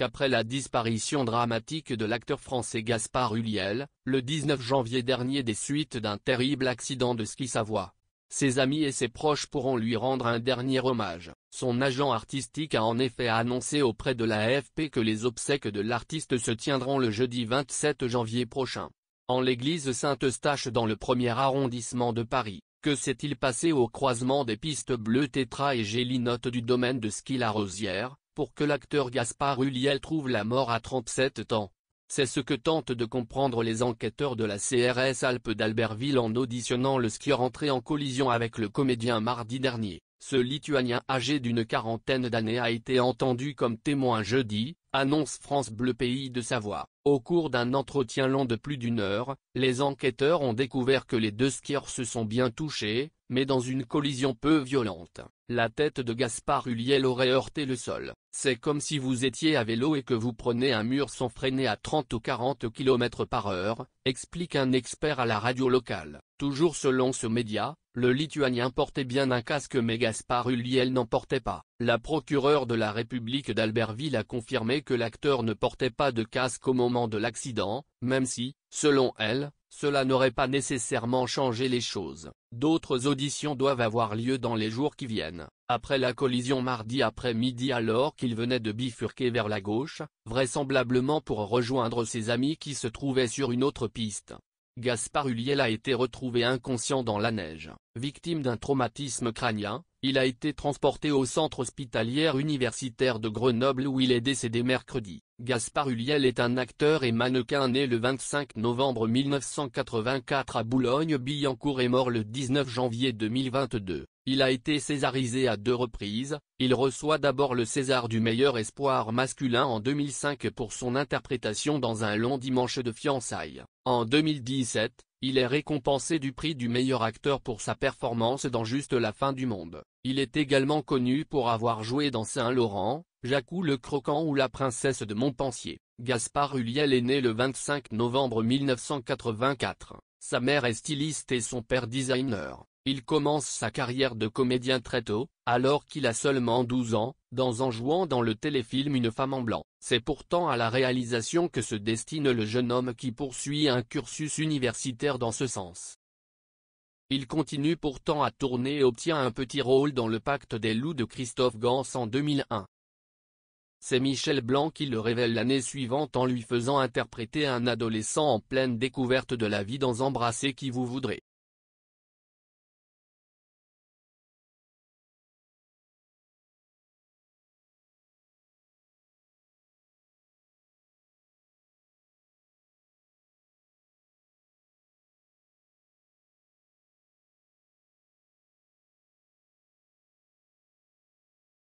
après la disparition dramatique de l'acteur français Gaspard Huliel, le 19 janvier dernier des suites d'un terrible accident de ski Savoie. Ses amis et ses proches pourront lui rendre un dernier hommage. Son agent artistique a en effet annoncé auprès de la l'AFP que les obsèques de l'artiste se tiendront le jeudi 27 janvier prochain. En l'église Saint-Eustache dans le premier arrondissement de Paris. Que s'est-il passé au croisement des pistes bleues Tétra et Gélinotte du domaine de ski La Rosière pour que l'acteur Gaspard Ulliel trouve la mort à 37 ans. C'est ce que tentent de comprendre les enquêteurs de la CRS Alpes d'Albertville en auditionnant le skieur entré en collision avec le comédien mardi dernier. Ce Lituanien âgé d'une quarantaine d'années a été entendu comme témoin jeudi, annonce France Bleu Pays de Savoie. Au cours d'un entretien long de plus d'une heure, les enquêteurs ont découvert que les deux skieurs se sont bien touchés, mais dans une collision peu violente. La tête de Gaspard Huliel aurait heurté le sol. C'est comme si vous étiez à vélo et que vous prenez un mur sans freiner à 30 ou 40 km par heure, explique un expert à la radio locale. Toujours selon ce média, le Lituanien portait bien un casque mais Gaspard Huliel n'en portait pas. La procureure de la République d'Albertville a confirmé que l'acteur ne portait pas de casque au moment de l'accident, même si, selon elle, cela n'aurait pas nécessairement changé les choses. D'autres auditions doivent avoir lieu dans les jours qui viennent. Après la collision mardi après-midi alors qu'il venait de bifurquer vers la gauche, vraisemblablement pour rejoindre ses amis qui se trouvaient sur une autre piste. Gaspard Huliel a été retrouvé inconscient dans la neige, victime d'un traumatisme crânien, il a été transporté au centre hospitalier universitaire de Grenoble où il est décédé mercredi. Gaspard Huliel est un acteur et mannequin né le 25 novembre 1984 à Boulogne-Billancourt et mort le 19 janvier 2022. Il a été césarisé à deux reprises, il reçoit d'abord le César du meilleur espoir masculin en 2005 pour son interprétation dans un long dimanche de fiançailles. En 2017, il est récompensé du prix du meilleur acteur pour sa performance dans Juste la fin du monde. Il est également connu pour avoir joué dans Saint-Laurent, Jacou le Croquant ou La Princesse de Montpensier. Gaspard Huliel est né le 25 novembre 1984. Sa mère est styliste et son père designer. Il commence sa carrière de comédien très tôt, alors qu'il a seulement 12 ans, dans en jouant dans le téléfilm Une femme en blanc. C'est pourtant à la réalisation que se destine le jeune homme qui poursuit un cursus universitaire dans ce sens. Il continue pourtant à tourner et obtient un petit rôle dans Le Pacte des loups de Christophe Gans en 2001. C'est Michel Blanc qui le révèle l'année suivante en lui faisant interpréter un adolescent en pleine découverte de la vie dans Embrasser qui vous voudrez.